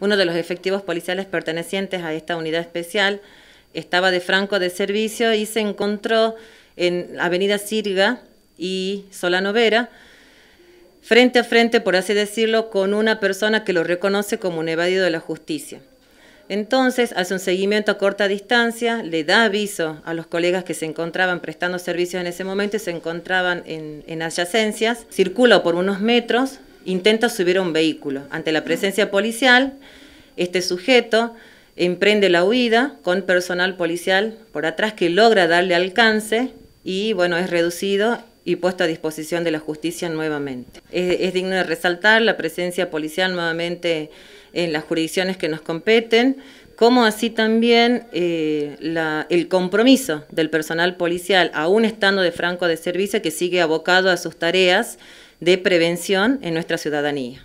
Uno de los efectivos policiales pertenecientes a esta unidad especial estaba de franco de servicio y se encontró en Avenida Sirga y Solanovera, frente a frente, por así decirlo, con una persona que lo reconoce como un evadido de la justicia. Entonces hace un seguimiento a corta distancia, le da aviso a los colegas que se encontraban prestando servicios en ese momento y se encontraban en, en adyacencias, circula por unos metros, intenta subir a un vehículo. Ante la presencia policial, este sujeto emprende la huida con personal policial por atrás que logra darle alcance y bueno, es reducido y puesto a disposición de la justicia nuevamente. Es, digno de resaltar la presencia policial nuevamente en las jurisdicciones que nos competen, como así también eh, el compromiso del personal policial, aún estando de franco de servicio, que sigue abocado a sus tareas de prevención en nuestra ciudadanía.